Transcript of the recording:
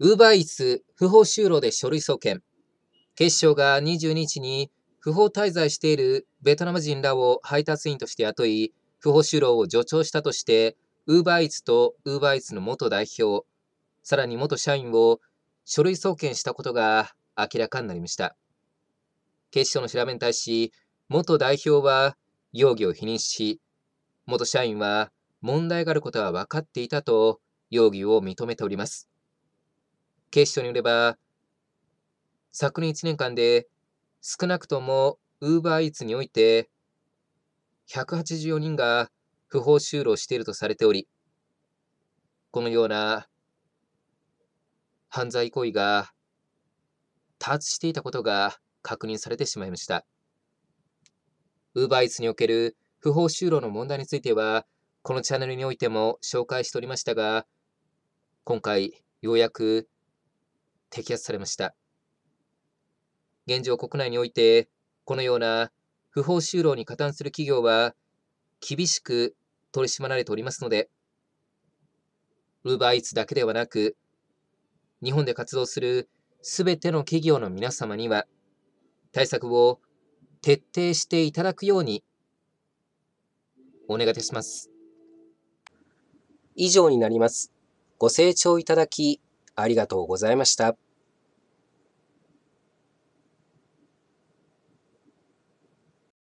ウーバーイツ不法就労で書類送検。警視庁が22日に不法滞在しているベトナム人らを配達員として雇い、不法就労を助長したとして、ウーバーイーツとウーバーイーツの元代表、さらに元社員を書類送検したことが明らかになりました。警視庁の調べに対し、元代表は容疑を否認し、元社員は問題があることは分かっていたと容疑を認めております。警視庁によれば、昨年1年間で少なくとも UberEats において184人が不法就労しているとされており、このような犯罪行為が多発していたことが確認されてしまいました。UberEats における不法就労の問題については、このチャンネルにおいても紹介しておりましたが、今回ようやく摘発されました。現状国内において、このような不法就労に加担する企業は厳しく取り締まられておりますので、ウーバーイーツだけではなく、日本で活動するすべての企業の皆様には、対策を徹底していただくように、お願いいたします。以上になります。ご清聴いただき、ありがとうございました。